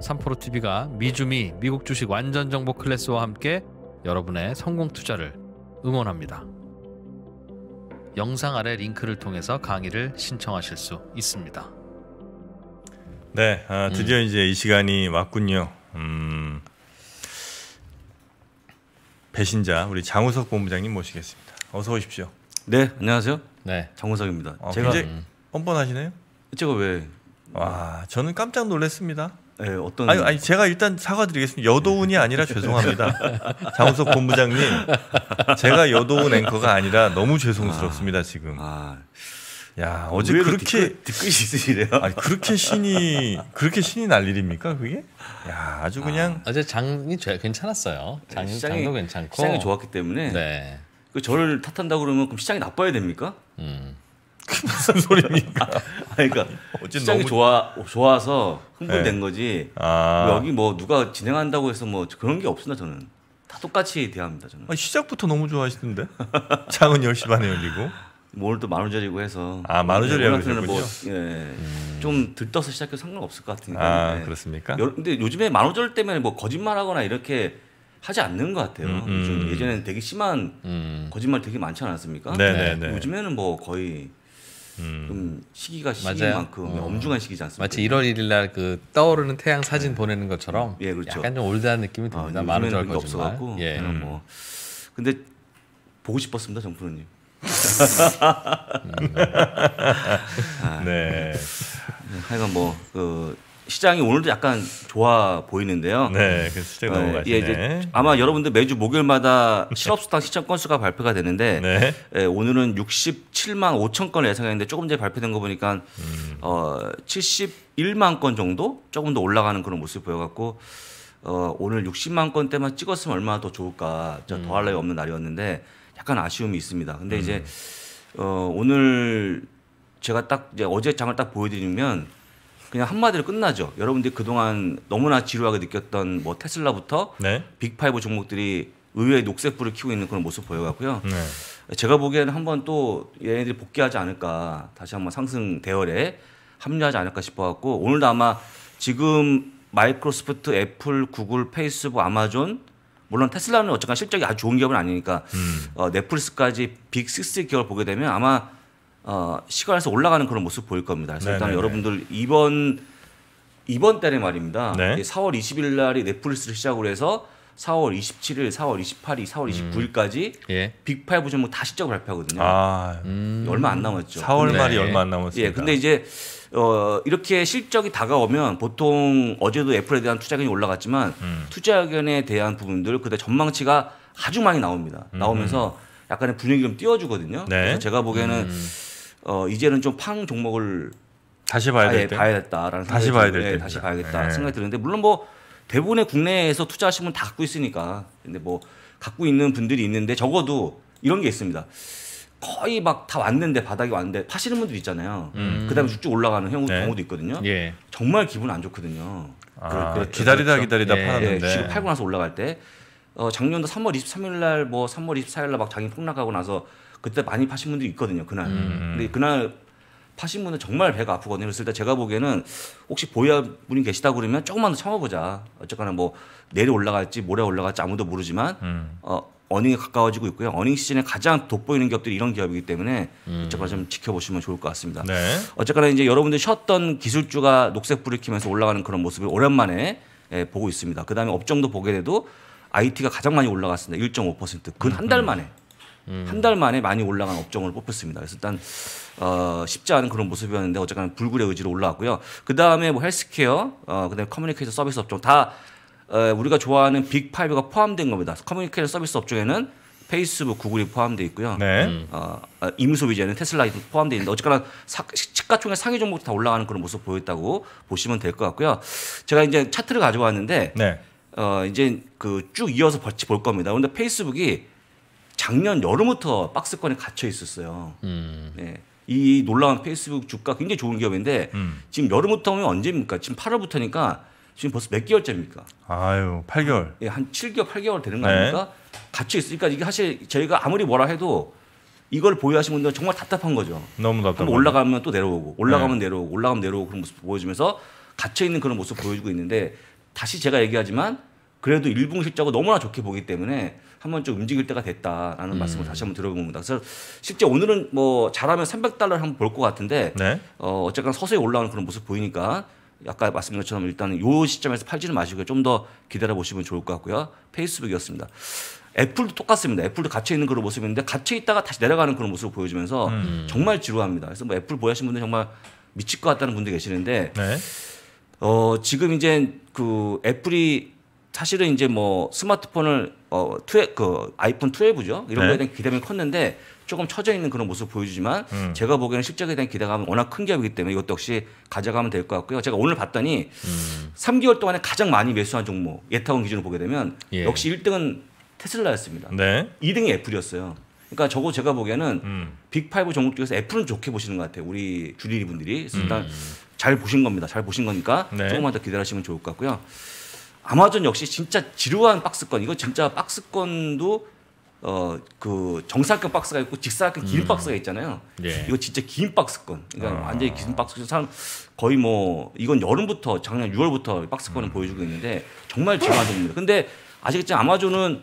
삼포로 t v 가 미주미 미국 주식 완전 정보 클래스와 함께 여러분의 성공 투자를 응원합니다. 영상 아래 링크를 통해서 강의를 신청하실 수 있습니다. 네, 아, 음. 드디어 음. 이제 이 시간이 왔군요. 음, 배신자 우리 장우석 본부장님 모시겠습니다. 어서 오십시오. 네, 안녕하세요. 네, 장우석입니다. 아, 제가 뻔뻔하시네요. 제가 왜? 와, 저는 깜짝 놀랐습니다. 네, 어떤 아니, 아니, 제가 일단 사과드리겠습니다. 여도운이 예. 아니라 죄송합니다. 장우석 본부장님, 제가 여도운 앵커가 아니라 너무 죄송스럽습니다 아, 지금. 아, 야 어제 그렇게 그 뒤끝이 있으시네요. 아니 그렇게 신이 그렇게 신이 날 일입니까 그게? 야 아주 그냥 아, 어제 장이 괜찮았어요. 장, 시장이, 도 괜찮고 시장이 좋았기 때문에. 네. 그 저를 탓한다 고 그러면 그럼 시장이 나빠야 됩니까? 음. 무슨 소리입니까? 그러니까 어쨌든 너무... 좋아 좋아서 흥분된 네. 거지. 아... 여기 뭐 누가 진행한다고 해서 뭐 그런 게 없습니다 저는. 다 똑같이 대합니다 저는. 아니, 시작부터 너무 좋아하시던데. 장은 10시 반에 열리고. 뭘또 뭐 만우절이고 해서. 아 만우절이라고 그러군요. 뭐, 예, 음. 좀 들떠서 시작해도 상관없을 것같은데아 예. 그렇습니까? 여, 근데 요즘에 만우절 때문에 뭐 거짓말하거나 이렇게 하지 않는 것 같아요. 음, 음. 예전에는 되게 심한 음. 거짓말 되게 많지 않았습니까? 네네네. 네, 네. 요즘에는 뭐 거의 음. 좀 시기가 시기인 맞아요. 만큼 어. 엄중한 시기지 않습니까? 마치 1월 1일 날그 떠오르는 태양 사진 네. 보내는 것처럼 예, 그렇죠. 약간 좀 올드한 느낌이 아, 듭니다. 아, 만우절 거짓말. 없어갖고 예. 아, 음. 뭐. 근데 보고 싶었습니다, 정프로님. 음. 아, 네. 네 하여간 뭐그 시장이 오늘도 약간 좋아 보이는데요. 네, 그 시장 너무 예, 가시네. 예, 이제 아마 여러분들 매주 목요일마다 실업수당 시청 건수가 발표가 되는데 네. 예, 오늘은 67만 5천 건을 예상했는데 조금 전에 발표된 거 보니까 음. 어, 71만 건 정도 조금 더 올라가는 그런 모습 보여갖고 어, 오늘 60만 건대만 찍었으면 얼마나 더 좋을까 음. 더할 나위 없는 날이었는데 약간 아쉬움이 있습니다. 근데 음. 이제 어, 오늘 제가 딱 이제 어제 장을 딱 보여드리면 그냥 한마디로 끝나죠. 여러분들이 그동안 너무나 지루하게 느꼈던 뭐 테슬라부터 네. 빅파이브 종목들이 의외의 녹색불을 키우고 있는 그런 모습 보여갖고요. 네. 제가 보기에는 한번 또 얘네들이 복귀하지 않을까 다시 한번 상승 대열에 합류하지 않을까 싶어갖고 오늘도 아마 지금 마이크로소프트, 애플, 구글, 페이스북, 아마존 물론 테슬라는 어쨌든 실적이 아주 좋은 기업은 아니니까 음. 어, 넷플릭스까지 빅6 기업을 보게 되면 아마 어, 시간에서 올라가는 그런 모습 보일 겁니다. 그래서 네네네. 일단 여러분들 이번 이번 달에 말입니다. 네. 4월 20일 날이 넷플릭스를 시작으로 해서 4월 27일, 4월 28일, 4월 29일까지 음. 예. 빅5 전부 뭐 다시적을 발표하거든요. 아, 음. 얼마 안 남았죠. 4월 근데, 말이 얼마 안 남았습니다. 예, 근데 이제 어, 이렇게 실적이 다가오면 보통 어제도 애플에 대한 투자 의견이 올라갔지만 음. 투자 의견에 대한 부분들 그다 전망치가 아주 많이 나옵니다. 나오면서 음. 약간의 분위기 좀 띄워주거든요. 네. 그래서 제가 보기에는 음. 어, 이제는 좀 팡 종목을 다시 봐야 될 때. 봐야 다라는 다시 봐야 될 예, 때. 네, 다시 봐야겠다 네. 예. 생각이 드는데 물론 뭐 대부분의 국내에서 투자하시면 다 갖고 있으니까 근데 뭐 갖고 있는 분들이 있는데 적어도 이런 게 있습니다. 거의 막 다 왔는데 바닥이 왔는데 파시는 분들 있잖아요. 음. 그다음에 쭉쭉 올라가는 형 네. 경우도 있거든요. 예. 정말 기분 안 좋거든요. 아, 그, 그, 기다리다 기다리다 팔았는데 예. 팔고 나서 올라갈 때 어, 작년도 3월 23일 날뭐 3월 24일 날막 장이 폭락하고 나서 그때 많이 파신 분들이 있거든요 그날. 음. 근데 그날 파신 분은 정말 배가 아프거든요. 그랬을 때 제가 보기에는 혹시 보유아 분이 계시다 그러면 조금만 더 참아보자. 어쨌거나 뭐내려 올라갈지 모레 올라갈지 아무도 모르지만 음. 어, 어닝에 가까워지고 있고요. 어닝 시즌에 가장 돋보이는 기업들이 이런 기업이기 때문에 음. 어쨌거좀 지켜보시면 좋을 것 같습니다. 네. 어쨌거나 이제 여러분들 쉬었던 기술주가 녹색 불을 켜면서 올라가는 그런 모습을 오랜만에 예, 보고 있습니다. 그다음에 업종도 보게 돼도 IT가 가장 많이 올라갔습니다. 1.5%. 근 한달 음. 만에. 음. 한달 만에 많이 올라간 업종을 뽑혔습니다. 그래서 일단 어, 쉽지 않은 그런 모습이었는데 어쨌거나 불굴의 의지로 올라왔고요. 그 다음에 뭐 헬스케어, 어, 그다음에 커뮤니케이션 서비스 업종 다 어, 우리가 좋아하는 빅 파이브가 포함된 겁니다. 커뮤니케이션 서비스 업종에는 페이스북, 구글이 포함되어 있고요. 네. 음, 어, 아, 임소비제는 테슬라이 포함되어 있는데 어쨌거나 사, 시가총액 상위 종목도 다 올라가는 그런 모습 보였다고 보시면 될 것 같고요. 제가 이제 차트를 가져왔는데 네. 어, 이제 그 쭉 이어서 볼 겁니다. 그런데 페이스북이 작년 여름부터 박스권에 갇혀 있었어요. 음. 네. 이 놀라운 페이스북 주가 굉장히 좋은 기업인데 음. 지금 여름부터 하면 언제입니까? 지금 8월부터니까 지금 벌써 몇 개월째입니까? 아유, 8개월. 예, 한 7개월, 8개월 되는 거 아닙니까? 네. 갇혀 있으니까 그러니까 이게 사실 저희가 아무리 뭐라 해도 이걸 보유하신 분들은 정말 답답한 거죠. 너무 답답. 올라가면 또 내려오고, 올라가면 네. 내려오고, 올라가면 내려오고 그런 모습 보여주면서 갇혀 있는 그런 모습 보여주고 있는데 다시 제가 얘기하지만 그래도 일분 실적을 너무나 좋게 보기 때문에 한번 좀 움직일 때가 됐다라는 음. 말씀을 다시 한번 들어봅니다. 그래서 실제 오늘은 뭐 잘하면 300달러를 한번 볼 것 같은데 네. 어, 어쨌건 서서히 올라오는 그런 모습 보이니까 아까 말씀드린 것처럼 일단 요 시점에서 팔지는 마시고좀 더 기다려 보시면 좋을 것 같고요. 페이스북이었습니다. 애플도 똑같습니다. 애플도 갇혀 있는 그런 모습인데 갇혀 있다가 다시 내려가는 그런 모습을 보여주면서 음. 정말 지루합니다. 그래서 뭐 애플 보유하신 분들 정말 미칠 것 같다는 분들 계시는데 네. 어, 지금 이제 그 애플이 사실은 이제 뭐 스마트폰을 어, 투에, 그 아이폰 12죠. 이런 네. 거에 대한 기대감이 컸는데 조금 처져 있는 그런 모습 을 보여주지만 음. 제가 보기에는 실적에 대한 기대감은 워낙 큰 기업이기 때문에 이것도 역시 가져가면 될 것 같고요. 제가 오늘 봤더니 음. 3개월 동안에 가장 많이 매수한 종목 예타원 기준으로 보게 되면 예. 역시 1등은 테슬라였습니다. 네. 2등이 애플이었어요. 그러니까 저거 제가 보기에는 음. 빅5 종목 중에서 애플은 좋게 보시는 것 같아요. 우리 주리리 분들이 음. 일단 잘 보신 겁니다. 잘 보신 거니까 네. 조금만 더 기다리시면 좋을 것 같고요. 아마존 역시 진짜 지루한 박스권 이거 진짜 박스권도 어 그 정사각형 박스가 있고 직사각형 긴 음. 박스가 있잖아요. 예. 이거 진짜 긴 박스권. 그러니까 아. 완전히 기긴 박스권. 상 거의 뭐 이건 여름부터 작년 6월부터 박스권을 음. 보여주고 있는데 정말 잘 만듭니다. 근데 아시겠지만 아마존은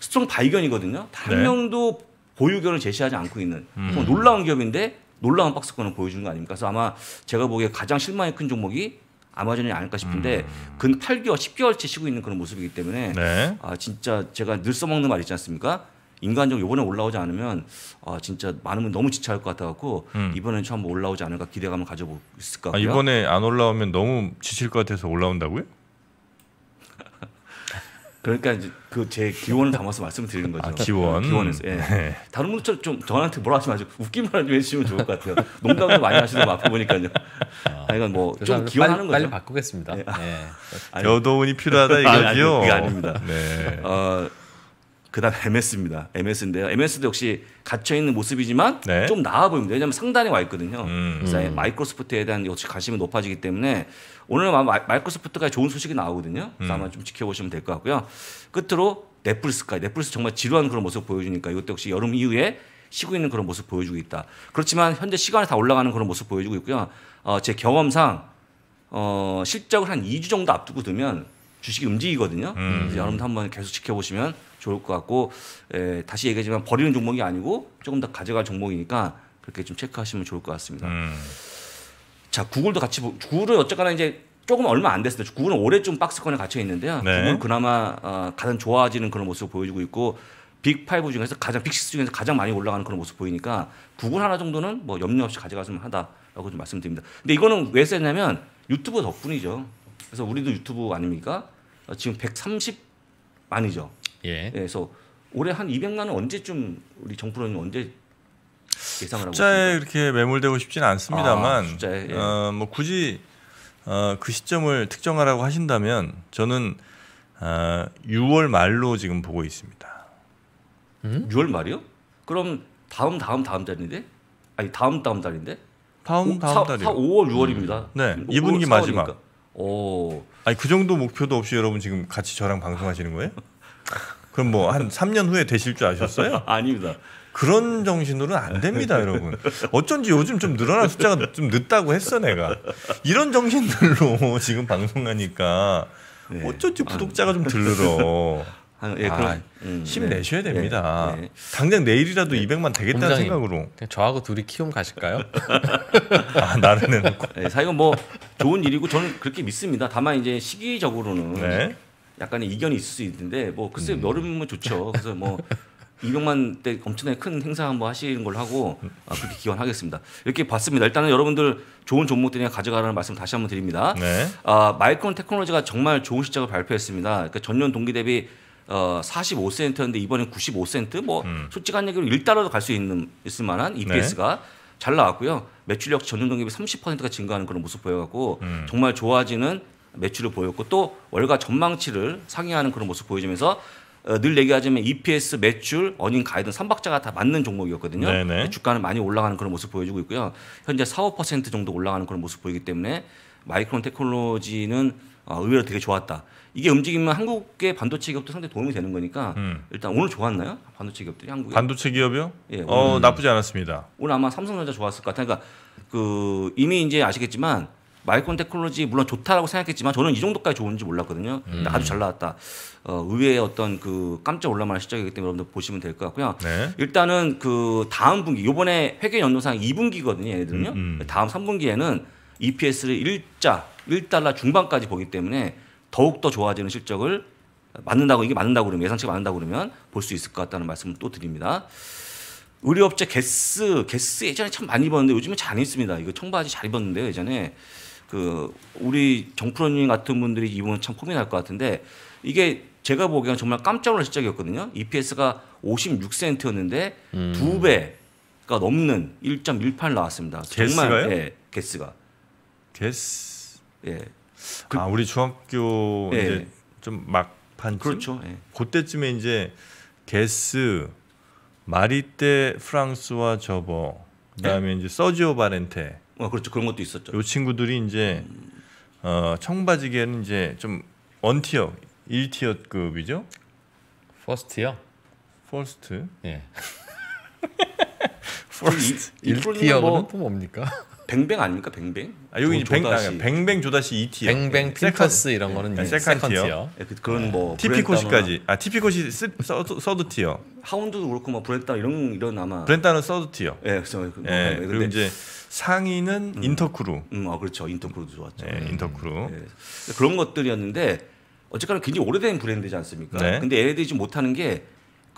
스트롱 발견이거든요. 한 네. 명도 보유견을 제시하지 않고 있는 음. 놀라운 기업인데 놀라운 박스권을 보여주는 거 아닙니까? 그래서 아마 제가 보기에 가장 실망이 큰 종목이 아마존이 아닐까 싶은데 음. 근 8개월, 10개월째 쉬고 있는 그런 모습이기 때문에 네. 아 진짜 제가 늘 써먹는 말 있지 않습니까? 인간적 으로 요번에 올라오지 않으면 아 진짜 많으면 너무 지쳐할 것 같아 갖고 음. 이번엔 처음 올라오지 않을까 기대감을 가져보고 있을 것 아, 같고요. 아, 이번에 안 올라오면 너무 지칠 것 같아서 올라온다고요? 그러니까 이제 그 제 기원을 담아서 말씀을 드리는 거죠. 아, 기원. 어, 기원에서. 예. 네. 다른 분들 좀 저한테 뭐라 하지 마시고 웃긴 말을 좀 해주시면 좋을 것 같아요. 농담을 많이 하시는 거 앞에 보니까요. 아, 이건 뭐 좀 기원하는 빨리, 거죠. 빨리 바꾸겠습니다. 네. 네. 여도운이 필요하다 이거지요. 아, 아닙니다. 네. 어, 그다음 MS입니다. MS인데요. MS도 역시 갇혀 있는 모습이지만 네. 좀 나아 보입니다. 왜냐하면 상단에 와 있거든요. 음, 음. 그래 마이크로소프트에 대한 역시 관심이 높아지기 때문에 오늘 아마 마이크로소프트가 좋은 소식이 나오거든요. 그래서 음. 아마 좀 지켜보시면 될 것 같고요. 끝으로 넷플릭스까지 넷플릭스 정말 지루한 그런 모습 보여주니까 이것도 역시 여름 이후에 쉬고 있는 그런 모습 보여주고 있다. 그렇지만 현재 시간에다 올라가는 그런 모습 보여주고 있고요. 어, 제 경험상 어, 실적을 한 2주 정도 앞두고 두면 주식이 움직이거든요. 음. 여러분도 한번 계속 지켜보시면 좋을 것 같고 에, 예, 다시 얘기하지만 버리는 종목이 아니고 조금 더 가져갈 종목이니까 그렇게 좀 체크하시면 좋을 것 같습니다. 음. 자 구글도 같이 구글은 어쨌거나 이제 조금 얼마 안 됐을 때 구글은 올해 좀 박스권에 갇혀 있는데요. 네. 구글 그나마 어, 가장 좋아지는 그런 모습을 보여주고 있고 빅5 중에서 가장 빅6 중에서 가장 많이 올라가는 그런 모습 보이니까 구글 하나 정도는 뭐 염려 없이 가져갔으면 하다라고 좀 말씀드립니다. 근데 이거는 왜쓰냐면 유튜브 덕분이죠. 그래서 우리도 유튜브 아닙니까? 어, 지금 130만이죠. 예. 예. 그래서 올해 한 200만은 언제쯤 우리 정프로님 언제 예상을 하고 숫자에 그렇게 매몰되고 싶지는 않습니다만 아, 숫자에, 예. 어, 뭐 굳이 어, 그 시점을 특정하라고 하신다면 저는 어, 6월 말로 지금 보고 있습니다. 음? 6월 말이요? 그럼 다음 다음 다음 달인데? 아니 다음 다음 달인데? 다음 다음 달이 5월 6월입니다. 음. 네, 2분기 마지막. 오. 아니 그 정도 목표도 없이 여러분 지금 같이 저랑 방송하시는 거예요? 그럼 뭐 한 3년 후에 되실 줄 아셨어요? 아닙니다. 그런 정신으로는 안 됩니다, 여러분. 어쩐지 요즘 좀 늘어난 숫자가 좀 늦다고 했어 내가. 이런 정신들로 지금 방송하니까 네. 어쩐지 아. 구독자가 좀 들러. 아, 예, 그럼 아, 음, 힘내셔야 네. 됩니다. 네, 네. 당장 내일이라도 네. 200만 되겠다는 공장님, 생각으로. 저하고 둘이 키움 가실까요? 아, 나를 내놓고. 네, 사실은 뭐 좋은 일이고 저는 그렇게 믿습니다. 다만 이제 시기적으로는 약간의 이견이 있을 수 있는데 뭐 글쎄 음. 여름은 좋죠. 그래서 뭐 200만 대 엄청나게 큰 행사 한번 하시는 걸로 하고 아, 그렇게 기원하겠습니다. 이렇게 봤습니다. 일단은 여러분들 좋은 종목들이 가져가라는 말씀 다시 한번 드립니다. 네. 아, 마이크론 테크놀로지가 정말 좋은 실적을 발표했습니다. 그러니까 전년 동기 대비 어, 45센트였는데 이번엔 95센트 뭐 음. 솔직한 얘기로 1달러도 갈 수 있는 있을 만한 네. EPS가 네. 잘 나왔고요. 매출력 전년 동기 대비 30%가 증가하는 그런 모습 보여갖고 음. 정말 좋아지는 매출을 보였고 또 월가 전망치를 상회하는 그런 모습 보여주면서 어, 늘얘기하자면 EPS 매출 어닝 가이든 3박자가 다 맞는 종목이었거든요. 네네. 네. 주가는 많이 올라가는 그런 모습 보여주고 있고요. 현재 4, 5% 정도 올라가는 그런 모습 보이기 때문에 마이크론 테크놀로지는 어, 의외로 되게 좋았다. 이게 움직이면 한국의 반도체 기업도 상당히 도움이 되는 거니까 음. 일단 오늘 좋았나요? 반도체 기업들이 한국에 반도체 기업이요? 예, 어 나쁘지 않았습니다. 오늘 아마 삼성전자 좋았을 것 같아요. 그러니까 그 이미 이제 아시겠지만 마이콘 테크놀로지 물론 좋다라고 생각했지만 저는 이 정도까지 좋은지 몰랐거든요. 음. 아주 잘 나왔다. 어, 의외의 어떤 그 깜짝 놀랄만한 실적이기 때문에 여러분들 보시면 될 것 같고요. 네. 일단은 그 다음 분기 요번에 회계 연도상 2분기거든요. 얘네들은요. 음, 음. 다음 3분기에는 EPS를 1자 1달러 중반까지 보기 때문에 더욱 더 좋아지는 실적을 맞는다고 이게 맞는다고 그러면 예상치가 맞는다고 그러면 볼 수 있을 것 같다는 말씀을 또 드립니다. 의료업체 게스 게스 예전에 참 많이 입었는데 요즘에 잘안 입습니다. 이거 청바지 잘 입었는데요 예전에 그 우리 정프로님 같은 분들이 이 부분 참 고민할 것 같은데 이게 제가 보기엔 정말 깜짝 놀랄 실적이었거든요. EPS가 56센트였는데 음. 두 배가 넘는 1.18 나왔습니다. 개수가요? 예, 개수가. 개수. 예. 그, 아 우리 중학교 예. 이제 좀 막판쯤. 그렇죠. 예. 그때쯤에 이제 개스 마리떼 프랑스와 저버 그다음에 예? 이제 서지오 바렌테 어, 그렇죠. 그런 것도 있었죠. 요 친구들이 이제 어, 청바지계는 이제 좀 원티어, 1티어 급이죠? 퍼스트요? 퍼스트. 예. 퍼스트. 1티어는 뭐... 또 뭡니까? 뱅뱅 아닙니까 뱅뱅? 아, 여기 조, 뱅, 아, 조다시. 뱅뱅 조다시 ET 뱅뱅 예, 필커스 이런 거는 네. 세컨 티어 네, 그런 뭐 예. 티피코시까지 아 티피코시 서드, 티어 하운드도 그렇고 뭐 브랜타 이런 이런 아마 브랜타는 서드 티어 예 그렇죠 예, 뭐, 그리고 이제 상의는 음. 인터크루 음아 그렇죠 인터크루도 좋았죠 예, 인터크루 예. 그런 것들이었는데 어쨌거나 굉장히 오래된 브랜드지 않습니까? 네. 근데 얘네들이 지금 못하는 게그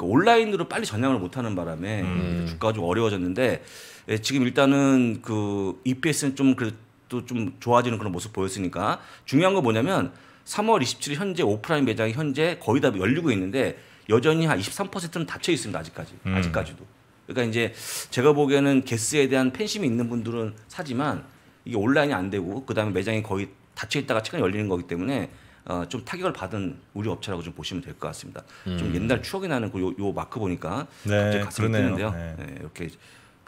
온라인으로 빨리 전향을 못하는 바람에 음. 주가가 좀 어려워졌는데 예, 지금 일단은 그 EPS는 좀 그래도 좀 좋아지는 그런 모습 보였으니까 중요한 건 뭐냐면 3월 27일 현재 오프라인 매장이 현재 거의 다 열리고 있는데 여전히 한 23%는 닫혀 있습니다 아직까지 음. 아직까지도 그러니까 이제 제가 보기에는 개스에 대한 팬심이 있는 분들은 사지만 이게 온라인이 안 되고 그다음에 매장이 거의 닫혀 있다가 최근 열리는 거기 때문에 어, 좀 타격을 받은 우리 업체라고 좀 보시면 될 것 같습니다. 음. 좀 옛날 추억이 나는 그 요 마크 보니까 네, 갑자기 가슴이 그러네요. 뛰는데요. 네. 네, 이렇게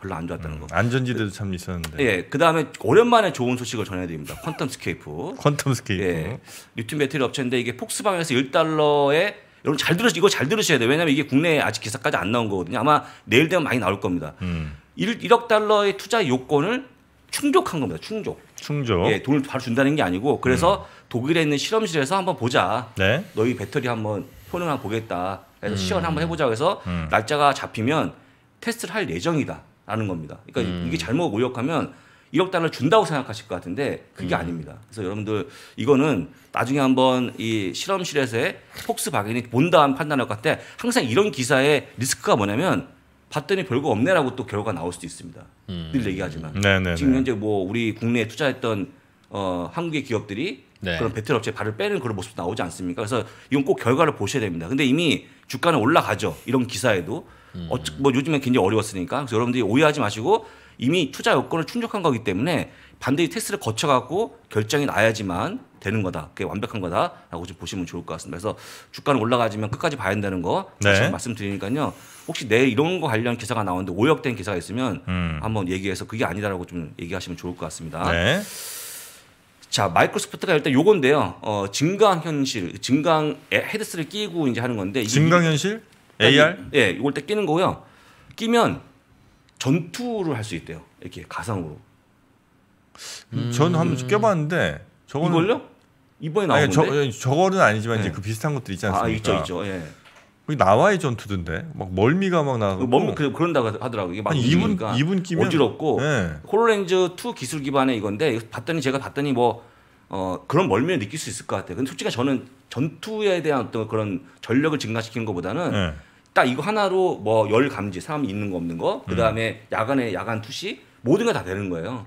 별로 안 좋았다는 음, 거. 음, 안전지대도 참 있었는데. 예, 그 다음에 오랜만에 좋은 소식을 전해드립니다. 퀀텀 스케이프. 퀀텀 스케이프. 예, 뉴튼 배터리 업체인데 이게 폭스방에서 1달러에 여러분 잘 들으시 이거 잘 들으셔야 돼요. 왜냐하면 이게 국내에 아직 기사까지 안 나온 거거든요. 아마 내일 되면 많이 나올 겁니다. 음. 1, 1억 달러의 투자 요건을 충족한 겁니다. 충족. 충족. 예, 돈을 바로 준다는 게 아니고 그래서 음. 독일에 있는 실험실에서 한번 보자. 네? 너희 배터리 한번 효능 한번 보겠다. 그래서 음. 시연 한번 해보자. 그래서 음. 날짜가 잡히면 테스트를 할 예정이다. 라는 겁니다. 그러니까 음. 이게 잘못 오역하면 1억 달러 준다고 생각하실 것 같은데 그게 음. 아닙니다. 그래서 여러분들 이거는 나중에 한번 이 실험실에서의 폭스바겐이 본다한 판단할 것 같아. 항상 이런 기사의 리스크가 뭐냐면 봤더니 별거 없네라고 또 결과가 나올 수도 있습니다. 음. 늘 얘기하지만 네네네. 네, 지금 네. 현재 뭐 우리 국내에 투자했던 어, 한국의 기업들이 네. 그런 배틀 업체에 발을 빼는 그런 모습도 나오지 않습니까? 그래서 이건 꼭 결과를 보셔야 됩니다. 근데 이미 주가는 올라가죠. 이런 기사에도 어, 뭐 요즘엔 굉장히 어려웠으니까 그래서 여러분들이 오해하지 마시고 이미 투자 요건을 충족한 거기 때문에 반드시 테스트를 거쳐갖고 결정이 나야지만 되는 거다. 그게 완벽한 거다라고 좀 보시면 좋을 것 같습니다. 그래서 주가는 올라가지면 끝까지 봐야 된다는 거 다시 네. 말씀드리니까요. 혹시 내 이런 거 관련 기사가 나오는데 오역된 기사가 있으면 음. 한번 얘기해서 그게 아니다라고 좀 얘기하시면 좋을 것 같습니다. 네. 자, 마이크로소프트가 일단 요건데요. 어, 증강 현실, 증강 헤드셋을 끼고 이제 하는 건데 증강 현실? 그러니까 AR? 예, 이걸 딱 끼는 거고요. 끼면 전투를 할 수 있대요. 이렇게 가상으로. 음... 한번 껴봤는데 저거 이걸요? 이번에 나온 아니, 저, 저거는 아니지만 네. 이제 예. 그 비슷한 것들 있지 않습니까? 아 있죠 있죠. 예. 거기 나와의 전투던데 막 멀미가 막나 뭐 멀미 그, 그런다고 하더라고 이게 막 2분 2분 끼면 어지럽고 네. 홀로렌즈 2 기술 기반의 이건데 봤더니 제가 봤더니 뭐 어, 그런 멀미를 느낄 수 있을 것 같아요. 근데 솔직히 저는 전투에 대한 어떤 그런 전력을 증가시키는 것보다는 네. 딱 이거 하나로 뭐 열 감지, 사람 있는 거 없는 거, 그 다음에 음. 야간에 야간 투시 모든 게다 되는 거예요.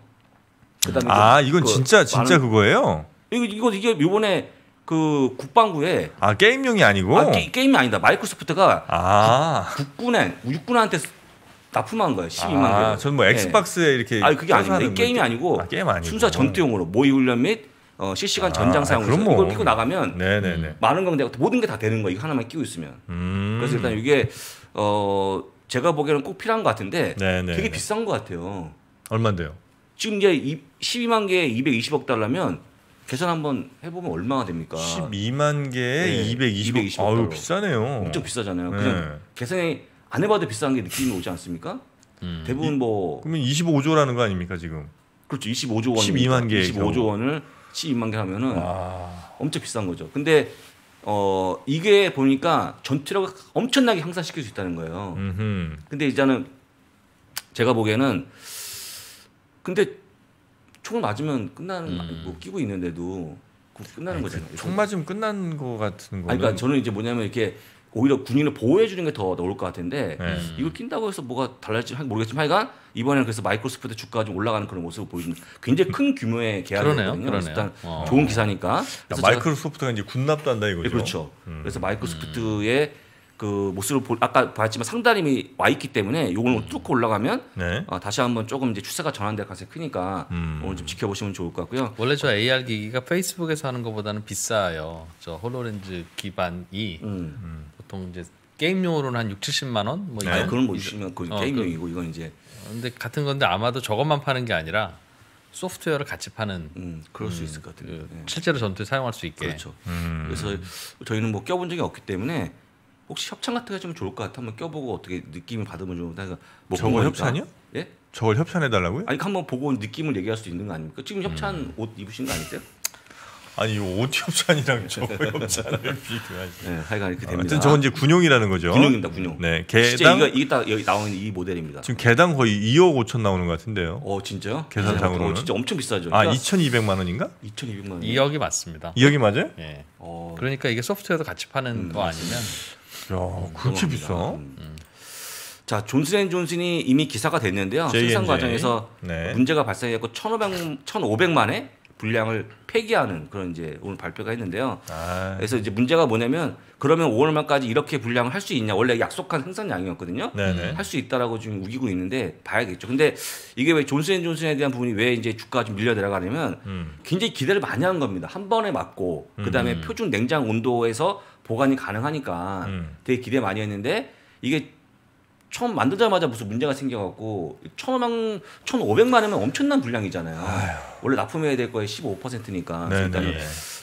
그다음에 아 이건 그 진짜 진짜 그거예요. 이거 이거 이게 요번에 그 국방부에 아 게임용이 아니고 아, 게, 임이 아니다 마이크로소프트가 아. 국, 군에 육군한테 납품한 거예요 12만 아, 개. 전뭐 예. 엑스박스에 네. 이렇게 아 그게 아니다 게임이 아니고 아, 게임 아니고 순수 전투용으로 모의 훈련 및 어, 실시간 아, 전장상으로 뭐. 이걸 끼고 나가면 네네네. 음, 많은 건데 모든 게 다 되는 거예 이거 하나만 끼고 있으면. 음. 그래서 일단 이게 어 제가 보기에는 꼭 필요한 것 같은데 네네네. 되게 비싼 것 같아요. 얼마인데요? 지금 이제 12만 개에 220억 달러면 계산 한번 해보면 얼마가 됩니까? 12만 개에 네. 220억. 220억 아유 달러. 비싸네요. 엄청 비싸잖아요. 네. 그냥 계산이 안 해봐도 비싼 게 느낌이 오지 않습니까? 음. 대부분 뭐 이, 그러면 25조라는 거 아닙니까 지금? 그렇죠. 25조 원. 12만 개. 25조 원을 12만 개 하면은 와. 엄청 비싼 거죠. 근데 어 이게 보니까 전투력을 엄청나게 향상시킬 수 있다는 거예요. 음흠. 근데 이제는 제가 보기에는 근데 총을 맞으면 끝나는 음. 뭐 끼고 있는데도 끝나는 그 거잖아요. 총 맞으면 끝난 거 같은 거. 그러니까 저는 이제 뭐냐면 이렇게 오히려 군인을 보호해 주는 게 더 나올 것 같은데 음. 이걸 낀다고 해서 뭐가 달라질지 모르겠지만 하여간 이번에는 그래서 마이크로소프트 주가가 좀 올라가는 그런 모습을 보여주는 굉장히 큰 규모의 계약이거든요. 일단 어. 좋은 기사니까. 마이크로소프트가 이제 군납도 한다 이거죠. 네, 그렇죠. 음. 그래서 마이크로소프트의 음. 그 모습을 보, 아까 봤지만 상단임이 와 있기 때문에 요걸 음. 뚫고 올라가면 네. 어, 다시 한번 조금 이제 추세가 전환될 가능성이 크니까 음. 오늘 좀 지켜보시면 좋을 것 같고요. 원래 저 AR 기기가 페이스북에서 하는 것보다는 비싸요. 저 홀로렌즈 기반이 음. 음. 보통 이제 게임용으로는 한 6, 70만 원? 뭐 네. 그런 뭐 60만 그 어, 게임용이고 그, 이건 이제 그, 근데 같은 건데 아마도 저것만 파는 게 아니라 소프트웨어를 같이 파는 음, 그럴 음, 수 있을 것 같아요. 그, 네. 실제로 전투에 사용할 수 있게. 그렇죠. 음. 그래서 저희는 뭐 껴본 적이 없기 때문에 혹시 협찬 같은 거 해주면 좋을 것 같아 한번 껴보고 어떻게 느낌을 받으면 좋은데 그러니까 뭐 저걸 협찬이요? 예? 저걸 협찬해달라고요? 아니 한번 보고 느낌을 얘기할 수 있는 거 아닙니까? 지금 협찬 음. 옷 입으신 거 아니세요? 아니 옷 협찬이랑 저 협찬을 비교하지. 네, 하여간 이렇게 됩니다. 아무튼 저건 이제 군용이라는 거죠. 군용입니다, 군용. 네, 개당 이게딱 여기 나오는 이 모델입니다. 지금 개당 거의 2억 5천 나오는 것 같은데요. 어, 진짜요? 계산상으로는 어, 진짜 엄청 비싸죠. 아, 그러니까 2,200만 원인가? 2,200만 원. 2억이 맞습니다. 2억이 맞아요? 예. 네. 어... 그러니까 이게 소프트웨어도 같이 파는 음. 거 아니면 야, 음, 그렇게 비싸? 음. 자, 존슨앤존슨이 이미 기사가 됐는데요. j 생산 과정에서 네. 문제가 발생했고 1,500 1 5 0 0만에 분량을 폐기하는 그런 이제 오늘 발표가 했는데요. 아. 그래서 이제 문제가 뭐냐면 그러면 5월 말까지 이렇게 분량을 할 수 있냐? 원래 약속한 생산량이었거든요. 네, 네. 할수 있다라고 지금 우기고 있는데 봐야겠죠. 근데 이게 왜 존슨앤존슨에 대한 부분이 왜 이제 주가가 좀 밀려 내려가냐면 음. 굉장히 기대를 많이 한 겁니다. 한 번에 맞고 그다음에 음. 표준 냉장 온도에서 보관이 가능하니까 음. 되게 기대 많이 했는데 이게 처음 만들자마자 무슨 문제가 생겨갖고 천만 천오백만 원면 엄청난 분량이잖아요. 아유. 원래 납품해야 될 거에 15%니까 일단은 네.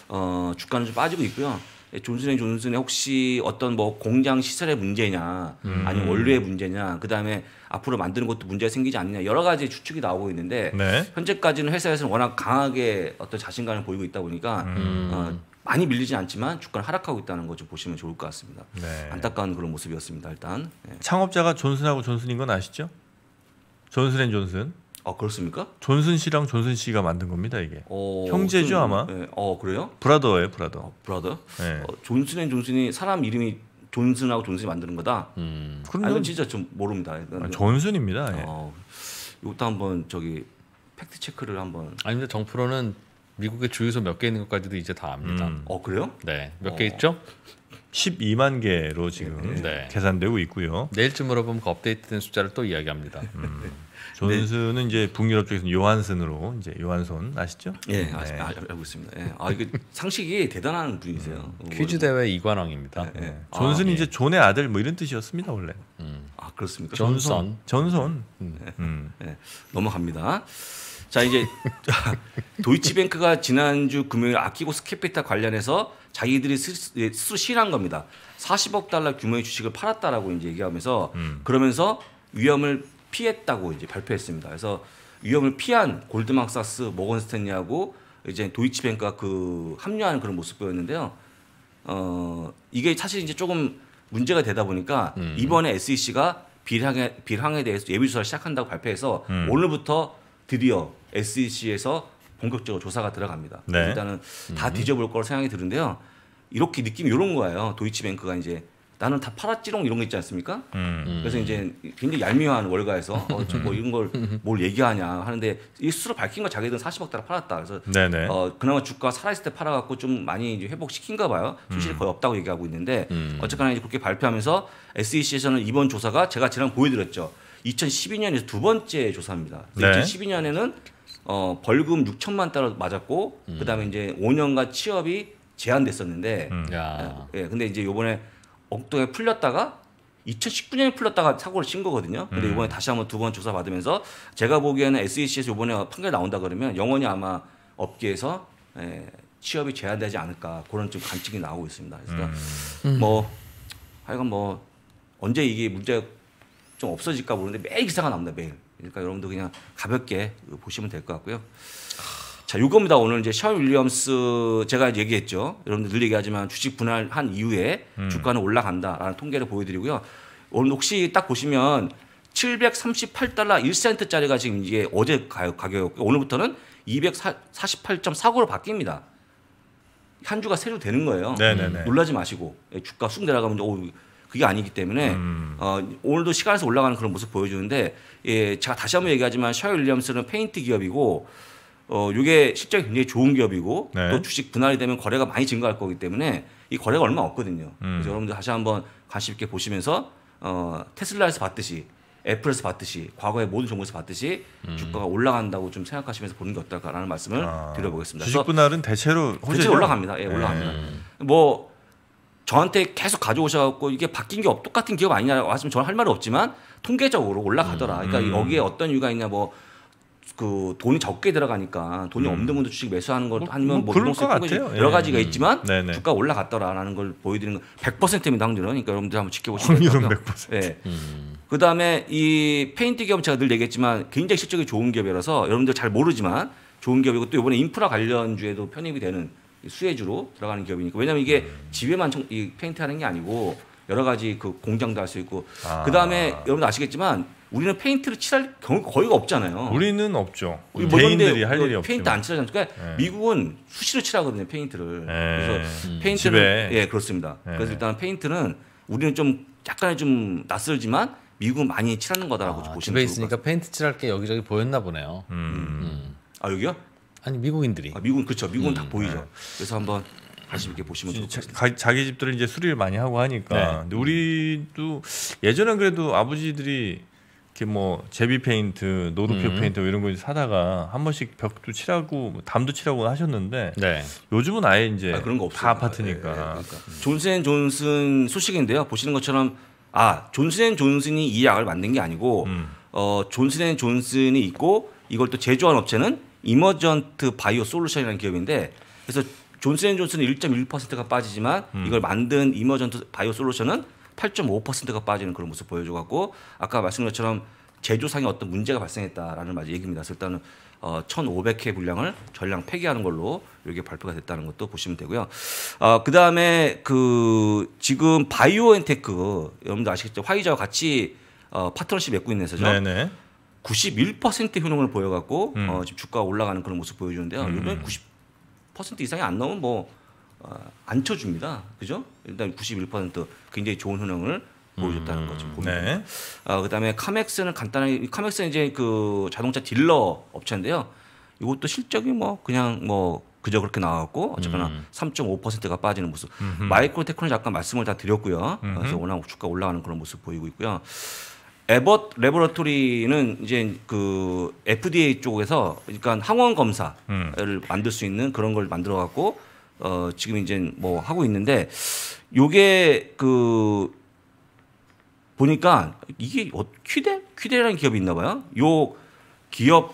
어, 주가는 좀 빠지고 있고요. 예, 존슨앤 존슨의 혹시 어떤 뭐 공장 시설의 문제냐 음. 아니면 원료의 문제냐 그다음에 앞으로 만드는 것도 문제가 생기지 않느냐 여러 가지 추측이 나오고 있는데 네. 현재까지는 회사에서는 워낙 강하게 어떤 자신감을 보이고 있다 보니까 음. 어, 많이 밀리지 않지만 주가는 하락하고 있다는 것을 보시면 좋을 것 같습니다. 네. 안타까운 그런 모습이었습니다. 일단 네. 창업자가 존슨하고 존슨인 건 아시죠? 존슨앤존슨. 아 그렇습니까? 존슨 씨랑 존슨 씨가 만든 겁니다 이게. 어, 형제죠 존 아마. 네. 어 그래요? 브라더예요 브라더. 어, 브라더. 네. 어, 존슨앤존슨이 사람 이름이 존슨하고 존슨이 만드는 거다. 음. 아, 그럼 아니, 진짜 좀 모릅니다. 아, 존슨입니다. 예. 어, 이것도 한번 저기 팩트 체크를 한번. 아닙니다. 정프로는 미국의 주유소 몇 개 있는 것까지도 이제 다 압니다. 음. 어 그래요? 네, 몇개 어. 있죠? 12만 개로 지금 네. 네. 계산되고 있고요. 내일쯤 물어보면 그 업데이트된 숫자를 또 이야기합니다. 음. 네. 존슨은 네. 이제 북유럽 쪽에서는 요한슨으로 이제 요한손 아시죠? 예, 네. 네. 아, 알고 있습니다. 예. 아 이게 상식이 대단한 분이세요. 음. 음. 퀴즈 대회 이관왕입니다. 예, 예. 네. 존슨 아, 이제 예. 존의 아들 뭐 이런 뜻이었습니다 원래. 음. 아 그렇습니까? 존슨, 존슨. 예. 음. 예. 넘어갑니다. 자 이제 도이치뱅크가 지난주 금요일 아끼고 스케피타 관련해서 자기들이 예, 스스로 실한 겁니다. 40억 달러 규모의 주식을 팔았다라고 이제 얘기하면서 음. 그러면서 위험을 피했다고 이제 발표했습니다. 그래서 위험을 피한 골드만삭스, 모건스탠리하고 이제 도이치뱅크가 그 합류하는 그런 모습 보였는데요. 어 이게 사실 이제 조금 문제가 되다 보니까 음. 이번에 SEC가 빌항에 빌항에 대해서 예비 조사를 시작한다고 발표해서 음. 오늘부터 드디어 SEC에서 본격적으로 조사가 들어갑니다. 네. 일단은 다 음. 뒤져볼 걸로 생각이 드는데요. 이렇게 느낌이 이런 거예요. 도이치뱅크가 이제 나는 다 팔았지롱 이런 거 있지 않습니까? 음. 음. 그래서 이제 굉장히 얄미워한 월가에서 어, 뭐 이런 걸 뭘 얘기하냐 하는데 이수로 밝힌 거 자기들은 40억 달러 팔았다. 그래서 네네. 네. 어, 그나마 주가 살아있을 때 팔아갖고 좀 많이 이제 회복시킨가 봐요. 수실이 음. 거의 없다고 얘기하고 있는데 음. 어쨌거나 이제 그렇게 발표하면서 SEC에서는 이번 조사가 제가 지난 보여드렸죠. 2012년에서 두 번째 조사입니다. 네. 2012년에는 어, 벌금 6천만 달러 맞았고 음. 그다음에 이제 5년간 취업이 제한됐었는데 음. 예, 예, 근데 이제 요번에 엉뚱하게 풀렸다가 2019년에 풀렸다가 사고를 친 거거든요. 근데 이번에 음. 다시 한번 두 번 조사 받으면서 제가 보기에는 SEC에서 이번에 판결 나온다 그러면 영원히 아마 업계에서 예, 취업이 제한되지 않을까 그런 좀 관측이 나오고 있습니다. 그래서 음. 뭐 음. 하여간 뭐 언제 이게 문제가 좀 없어질까 모르는데 매일 기사가 나옵니다 매일. 그러니까 여러분도 그냥 가볍게 보시면 될 것 같고요. 자, 요겁니다. 오늘 이제 셔 윌리엄스 제가 얘기했죠. 여러분들 늘 얘기하지만 주식 분할한 이후에 음. 주가는 올라간다라는 통계를 보여드리고요. 오늘 혹시 딱 보시면 738달러 1센트짜리가 지금 이게 어제 가격, 오늘부터는 248.49로 바뀝니다. 한 주가 새로 되는 거예요. 네네네. 놀라지 마시고 예, 주가 쑥 내려가면 그게 아니기 때문에 음. 어, 오늘도 시간에서 올라가는 그런 모습 보여주는데 예, 제가 다시 한번 얘기하지만 셔 윌리엄스는 페인트 기업이고 어, 이게 실적이 굉장히 좋은 기업이고 네. 또 주식 분할이 되면 거래가 많이 증가할 거기 때문에 이 거래가 얼마 없거든요. 음. 그래서 여러분들 다시 한번 관심 있게 보시면서 어, 테슬라에서 봤듯이 애플에서 봤듯이 과거의 모든 정보에서 봤듯이 음. 주가가 올라간다고 좀 생각하시면서 보는 게 어떨까라는 말씀을 아, 드려보겠습니다. 주식 분할은 대체로 호재죠? 대체로 올라갑니다. 예, 올라갑니다. 네. 뭐 저한테 계속 가져오셔갖고 이게 바뀐 게 없, 똑같은 기업 아니냐고 하시면 저는 할말이 없지만 통계적으로 올라가더라. 음. 그러니까 여기에 어떤 이유가 있냐 뭐. 그 돈이 적게 들어가니까 돈이 음. 없는 분도 주식 매수하는 걸 뭐, 아니면 뭐, 뭐 같아요. 여러 예. 가지가 예. 있지만 네 주가 올라갔더라라는 걸 보여드리는 거 100%입니다 확률은 그러니까 여러분들 한번 지켜보시면 확률은 100%. 예. 음. 그다음에 이 페인트 기업 제가 늘 얘기했지만 굉장히 실적이 좋은 기업이라서 여러분들 잘 모르지만 좋은 기업이고 또 이번에 인프라 관련 주에도 편입이 되는 수혜주로 들어가는 기업이니까 왜냐면 이게 음. 지회만 청, 이 페인트하는 게 아니고 여러 가지 그 공장도 할 수 있고 아. 그 다음에 여러분 아시겠지만 우리는 페인트를 칠할 경우 거의 없잖아요. 우리는 없죠. 우리 개인들이 할 일이 없죠. 페인트 안 칠하잖아요. 그러니까 네. 예. 미국은 수시로 칠하거든요. 페인트를. 네. 그래서 페인트를 음. 예 그렇습니다. 네. 그래서 일단 페인트는 우리는 좀 약간의 좀 낯설지만 미국은 많이 칠하는 거다라고 아, 보시면 집에 있으니까 페인트 칠할 게 여기저기 보였나 보네요. 음. 음. 아 여기요? 아니 미국인들이. 아, 미국 은 그렇죠. 미국은 음, 다 보이죠. 네. 그래서 한번 관심 있게 보시면 좋을 것 같습니다. 자, 기 집들은 이제 수리를 많이 하고 하니까. 네. 근데 우리도 예전엔 그래도 아버지들이 이렇게 뭐 제비 페인트, 노루표 음. 페인트 뭐 이런 거 사다가 한 번씩 벽도 칠하고 뭐 담도 칠하고 하셨는데 네. 요즘은 아예 이제 아, 그런 거 없어요. 다 아파트니까. 예, 예, 예. 그러니까. 존슨 존슨 소식인데요. 보시는 것처럼 아 존슨 앤 존슨이 이 약을 만든 게 아니고 음. 어 존슨 앤 존슨이 있고 이걸 또 제조한 업체는 이머전트 바이오 솔루션이라는 기업인데 그래서 존슨앤존슨은 1.1%가 빠지지만 음. 이걸 만든 이머전트 바이오 솔루션은 8.5%가 빠지는 그런 모습 보여줘갖고 아까 말씀드린 것처럼 제조상에 어떤 문제가 발생했다라는 말이 얘기입니다. 그래서 일단은 어, 1,500회 분량을 전량 폐기하는 걸로 이게 렇 발표가 됐다는 것도 보시면 되고요. 어, 그 다음에 그 지금 바이오엔테크 여러분들 아시겠죠? 화이자와 같이 어, 파트너십 맺고 있는 회사죠. 네네. 91% 효능을 보여갖고 음. 어, 지금 주가가 올라가는 그런 모습 보여주는데요. 음. 요번에 90% 이상이 안 나오면 뭐안 어, 쳐줍니다. 그죠? 일단 91% 굉장히 좋은 효능을 보여줬다는 음. 거죠. 네. 아, 그다음에 카맥스는 간단하게 카맥스는 이제 그 자동차 딜러 업체인데요. 이것도 실적이 뭐 그냥 뭐 그저 그렇게 나왔고 어쨌거나 음. 3.5%가 빠지는 모습. 마이크로테크는 잠깐 말씀을 다 드렸고요. 음흠. 그래서 워낙 주가 올라가는 그런 모습 보이고 있고요. 에벗 레버러토리는 이제 그 FDA 쪽에서 그러니까 항원 검사를 음. 만들 수 있는 그런 걸 만들어 갖고 어 지금 이제 뭐 하고 있는데 요게 그 보니까 이게 어, 퀴데 퀴데라는 기업이 있나 봐요. 요 기업이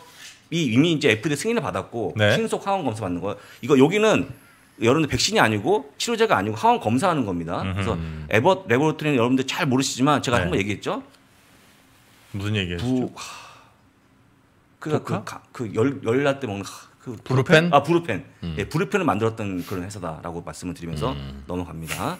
이미 이제 FDA 승인을 받았고 네. 신속 항원 검사 받는 거예요. 이거 여기는 여러분들 백신이 아니고 치료제가 아니고 항원 검사하는 겁니다. 음흠. 그래서 에벗 레버러토리는 여러분들 잘 모르시지만 제가 네. 한번 얘기했죠. 무슨 얘기했죠? 부... 그 그, 열, 열나 때 먹는 그 브루펜? 아 브루펜. 음. 예, 브루펜을 만들었던 그런 회사다라고 말씀을 드리면서 음. 넘어갑니다. 아,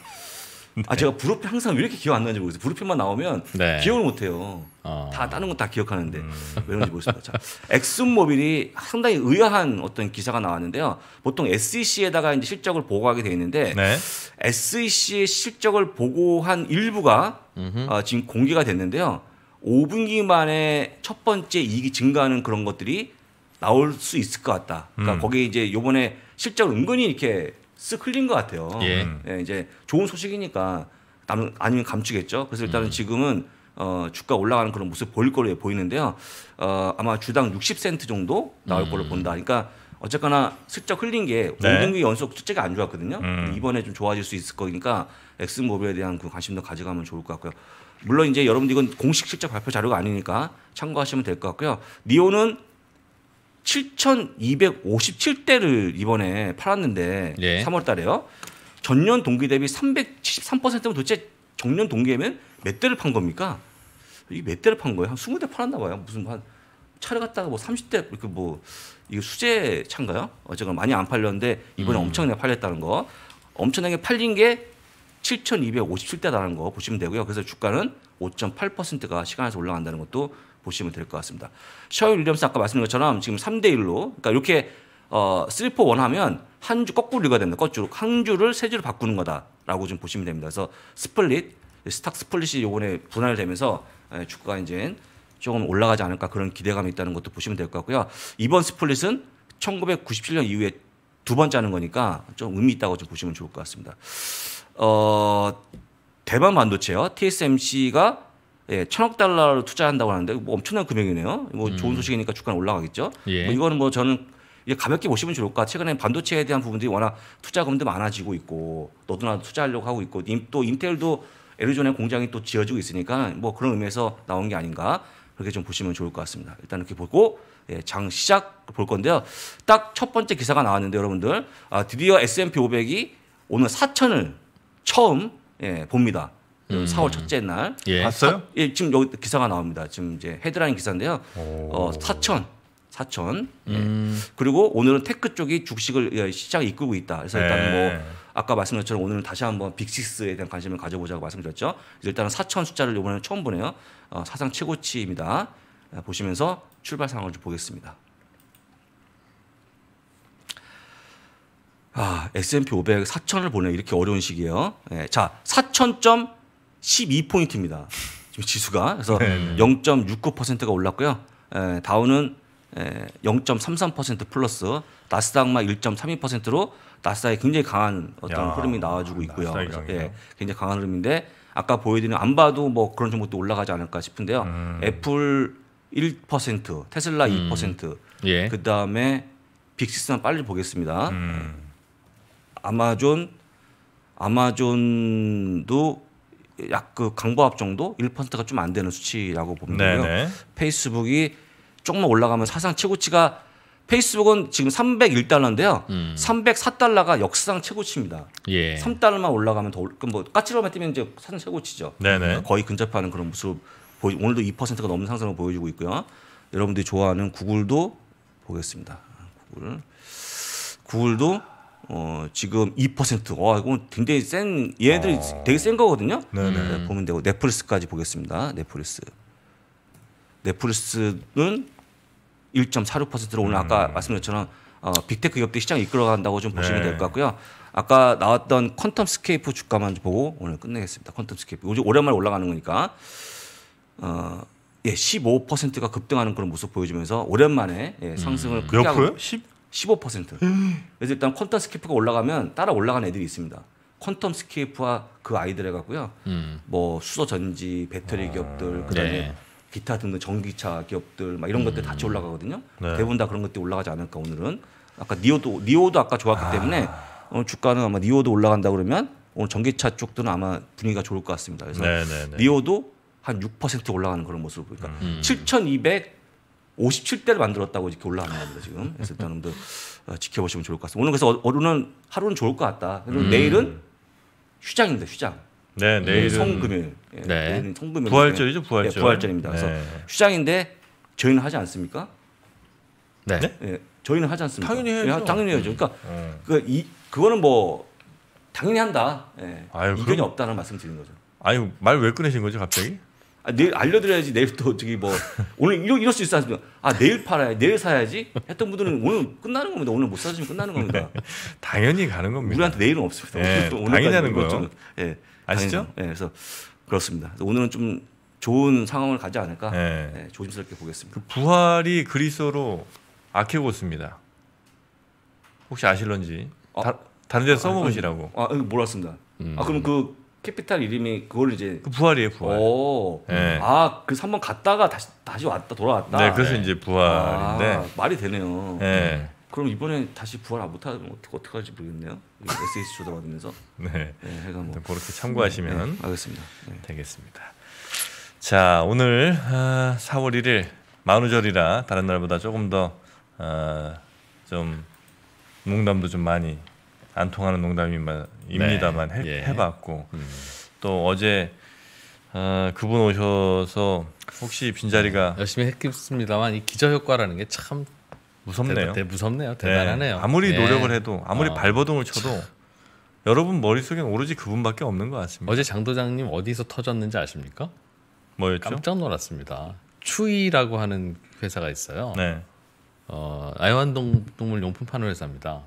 네. 아 제가 브루펜 항상 왜 이렇게 기억 안 나는지 모르겠어요. 브루펜만 나오면 네. 기억을 못 해요. 어. 다 다른 건 다 기억하는데 음. 왜 그런지 모르겠습니 자, 엑슨모빌이 상당히 의아한 어떤 기사가 나왔는데요. 보통 SEC에다가 이제 실적을 보고하게 돼 있는데 네. SEC의 실적을 보고한 일부가 어, 지금 공개가 됐는데요. 5분기 만에 첫 번째 이익이 증가하는 그런 것들이 나올 수 있을 것 같다. 그러니까 음. 거기 이제 요번에 실제로 은근히 이렇게 쓱 흘린 것 같아요. 예. 예 이제 좋은 소식이니까 남, 아니면 감추겠죠. 그래서 일단은 음. 지금은 어, 주가 올라가는 그런 모습 보일 걸로 보이는데요. 어, 아마 주당 60센트 정도 나올 걸로 음. 본다. 그러니까 어쨌거나 슬쩍 흘린 게 네. 5분기 연속 첫째가 안 좋았거든요. 음. 이번에 좀 좋아질 수 있을 거니까 엑스모빌에 대한 그 관심도 가져가면 좋을 것 같고요. 물론 이제 여러분들 이건 공식 실적 발표 자료가 아니니까 참고하시면 될 것 같고요. 니온은 7,257대를 이번에 팔았는데 예. 3월 달에요. 전년 동기 대비 373%면 도대체 전년 동기에는몇 대를 판 겁니까? 이 몇 대를 판 거예요? 한 20대 팔았나 봐요. 무슨 한차례 갔다가 뭐 30대 이렇게 뭐 이게 수제 차인가요? 어쨌든 많이 안 팔렸는데 이번에 음. 엄청나게 팔렸다는 거. 엄청나게 팔린 게 7,257대라는 거 보시면 되고요. 그래서 주가는 5.8%가 시간에서 올라간다는 것도 보시면 될 것 같습니다. 셔일 윌리엄스 아까 말씀드린 것처럼 지금 3대 1로 그러니까 이렇게 어, 3, 4, 1 하면 한주 거꾸로 읽어 됩니다. 거꾸로. 한 주를 세 주로 바꾸는 거다라고 좀 보시면 됩니다. 그래서 스플릿, 스탁 스플릿이 요번에 분할되면서 예, 주가가 이제 조금 올라가지 않을까 그런 기대감이 있다는 것도 보시면 될 것 같고요. 이번 스플릿은 1997년 이후에 두 번째 하는 거니까 좀 의미 있다고 좀 보시면 좋을 것 같습니다. 어, 대만 반도체요. TSMC가 예, 천억 달러를 투자한다고 하는데 뭐 엄청난 금액이네요. 뭐 음. 좋은 소식이니까 주가는 올라가겠죠. 예. 뭐 이거는 뭐 저는 이게 가볍게 보시면 좋을까. 최근에 반도체에 대한 부분들이 워낙 투자금도 많아지고 있고 너도 나도 투자하려고 하고 있고 또 인텔도 에르존의 공장이 또 지어지고 있으니까 뭐 그런 의미에서 나온 게 아닌가 그렇게 좀 보시면 좋을 것 같습니다. 일단 이렇게 보고 예, 장 시작 볼 건데요. 딱 첫 번째 기사가 나왔는데 여러분들 아, 드디어 S&P 500이 오늘 4천을 처음 예, 봅니다. 그 음. 4월 첫째 날 예. 아, 봤어요? 예, 지금 여기 기사가 나옵니다. 지금 이제 헤드라인 기사인데요. 어, 사천 사천 예. 음. 예. 그리고 오늘은 테크 쪽이 주식을 예, 시장 이끌고 있다. 그래서 일단 예. 뭐 아까 말씀드렸것처 오늘은 다시 한번 빅시스에 대한 관심을 가져보자고 말씀드렸죠. 일단은 사천 숫자를 이번에 처음 보네요. 어, 사상 최고치입니다. 아, 보시면서 출발 상황을 좀 보겠습니다. 아, S&P 500 4천을 보내 이렇게 어려운 시기예요. 네, 자, 4,012 포인트입니다. 지금 지수가 그래서 0.69%가 올랐고요. 에, 다우는 0.33% 플러스 나스닥만 1.32%로 나스닥이 굉장히 강한 어떤 야, 흐름이 나와주고 있고요. 예, 굉장히 강한 흐름인데 아까 보여드린 안 봐도 뭐 그런 종목도 올라가지 않을까 싶은데요. 음. 애플 1%, 테슬라 음. 2%, 예. 그 다음에 빅시스는 빨리 보겠습니다. 음. 아마존 아마존도 약 그 강보합 정도 1%가 좀 안 되는 수치라고 보면요. 네, 네. 페이스북이 조금만 올라가면 사상 최고치가 페이스북은 지금 301달러인데요. 음. 304달러가 역사상 최고치입니다. 예. 3달러만 올라가면 더뭐까칠로만 뛰면 이제 사상 최고치죠. 네네. 네. 어, 거의 근접하는 그런 모습 보이, 오늘도 2%가 넘는 상승을 보여주고 있고요. 여러분들이 좋아하는 구글도 보겠습니다. 구글. 구글도 어, 지금 2% 와, 이건 굉장히 센, 얘네들이 아. 되게 센 거거든요. 네, 보면 되고, 넷플릭스까지 보겠습니다. 넷플릭스. 넷플릭스는 1.46%로 오늘 아까 음. 말씀드렸처럼 어, 빅테크 기업들 시장 이끌어간다고 좀 보시면 네. 될것 같고요. 아까 나왔던 퀀텀 스케이프 주가만 보고 오늘 끝내겠습니다. 퀀텀 스케이프. 요즘 오랜만에 올라가는 거니까. 어, 예, 15%가 급등하는 그런 모습 보여주면서 오랜만에 예, 상승을 음. 크게 하고 10? 15%. 예. 그래서 일단 퀀텀 스케이프가 올라가면 따라 올라간 애들이 있습니다. 퀀텀 스케이프와 그 아이들 해갖고요. 음. 뭐 수소 전지, 배터리 아, 기업들, 그다음에 네. 기타 등등 전기차 기업들 막 이런 음. 것들 같이 올라가거든요. 네. 대부분 다 그런 것들이 올라가지 않을까 오늘은. 아까 니오도 니오도 아까 좋았기 아. 때문에 오늘 주가는 아마 니오도 올라간다 그러면 오늘 전기차 쪽들은 아마 분위기가 좋을 것 같습니다. 그래서 네, 네, 네. 니오도 한 6% 올라가는 그런 모습. 그러니까 음. 7,200 57대를 만들었다고 이렇게 올라왔나 봅니다 지금. 그래서 여러분들 어, 지켜보시면 좋을 것 같습니다. 오늘 그래서 오늘은 어, 하루는 좋을 것 같다. 그리고 음. 내일은 휴장입니다. 휴장. 네, 음, 내일은 성금일. 예, 네. 내일은 성금일. 부활절이죠, 예, 부활절. 예, 부활절입니다. 그래서 네. 휴장인데 저희는 하지 않습니까? 네. 네? 예, 저희는 하지 않습니까? 당연히 예, 해야죠. 예, 당연히 해야죠. 그러니까 음. 음. 그이 그거는 뭐 당연히 한다. 예. 아 이견이 그럼... 없다는 말씀 드린 거죠. 아니 말왜 꺼내신 거죠, 갑자기? 아, 내일 알려드려야지 내일 또 저기 뭐 오늘 이럴, 이럴 수 있어 하면아 내일 팔아야 내일 사야지 했던 분들은 오늘 끝나는 겁니다 오늘 못 사주면 끝나는 겁니다 당연히 가는 겁니다 우리한테 내일은 없습니다 예, 오늘 당연하는 거예요 예, 아시죠 당연 예, 그래서 그렇습니다 그래서 오늘은 좀 좋은 상황을 가지 않을까 예. 예, 조심스럽게 보겠습니다 그 부활이 그리스어로 아케고스입니다 혹시 아실런지 아, 다른 데서 아, 써먹으시라고 아 몰랐습니다 음. 아 그럼 그 캐피탈 이름이 그걸 이제 그 부활이에요 부활. 네. 예. 아그래번 갔다가 다시 다시 왔다 돌아왔다. 네 그래서 네. 이제 부활인데 아, 말이 되네요. 네. 그럼 이번에 다시 부활 못 하면 어떻게 어떻게 할지 모르겠네요. SS 조다 받으면서. 네. 네 해가 뭐 그렇게 참고하시면 네, 알겠습니다. 네. 되겠습니다. 자 오늘 아, 4월 1일 만우절이라 다른 날보다 조금 더좀 아, 농담도 좀 많이 안 통하는 농담입니다만 네. 해, 예. 봤고또 음. 어제 어, 그분 오셔서 혹시 빈자리가 네, 열심히 했겠습니다만 이 기저 효과라는 게 참 무섭네요. 대, 대, 무섭네요. 네. 대단하네요. 네. 아무리 예. 노력을 해도 아무리 어. 발버둥을 쳐도 여러분 머릿속엔 오로지 그분밖에 없는 것 같습니다. 어제 장도장님 어디서 터졌는지 아십니까? 뭐였죠? 깜짝 놀랐습니다. 추이라고 하는 회사가 있어요. 네. 어, 아이완동 동물 용품 파는 회사입니다.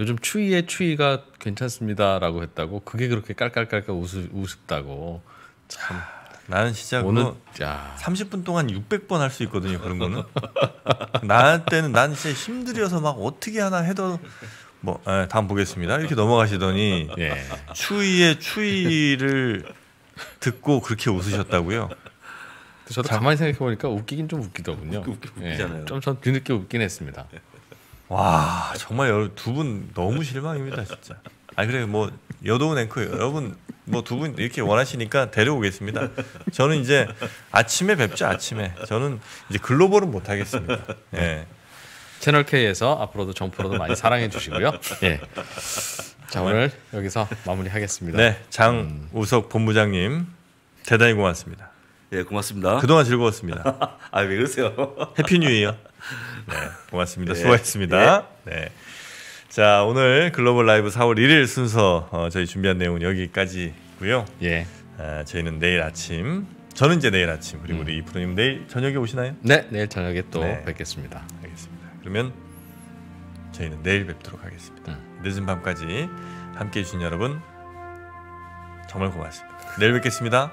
요즘 추위에 추위가 괜찮습니다라고 했다고 그게 그렇게 깔깔깔깔 우스, 우습다고 참 나는 진짜 오늘 야. 30분 동안 600번 할 수 있거든요 그런 거는 나한테는 난 진짜 힘들여서 막 어떻게 하나 해도 뭐 에, 예, 다음 보겠습니다 이렇게 넘어가시더니 예. 추위에 추위를 듣고 그렇게 웃으셨다고요 저도 참... 가만히 생각해 보니까 웃기긴 좀 웃기더군요 웃기, 웃기, 예. 웃기잖아요 예, 좀전 뒤늦게 웃긴 했습니다 와 정말 두 분 너무 실망입니다 진짜. 아 그래 뭐 여도운 앵커 여러분 뭐 두 분 이렇게 원하시니까 데려오겠습니다. 저는 이제 아침에 뵙죠 아침에. 저는 이제 글로벌은 못 하겠습니다. 예. 채널 K에서 앞으로도 정프로도 많이 사랑해 주시고요. 예. 자 오늘 여기서 마무리하겠습니다. 네, 장우석 음. 본부장님 대단히 고맙습니다. 예, 고맙습니다. 그동안 즐거웠습니다. 아, 왜 그러세요? 해피 뉴 이어. 네, 고맙습니다. 예, 수고했습니다. 예. 네. 자, 오늘 글로벌 라이브 4월 1일 순서 어, 저희 준비한 내용은 여기까지고요. 예. 아, 저희는 내일 아침 저는 이제 내일 아침 그리고 음. 우리 프로님 내일 저녁에 오시나요? 네, 내일 저녁에 또 네. 뵙겠습니다. 알겠습니다. 그러면 저희는 내일 뵙도록 하겠습니다. 음. 늦은 밤까지 함께해 주신 여러분 정말 고맙습니다. 내일 뵙겠습니다.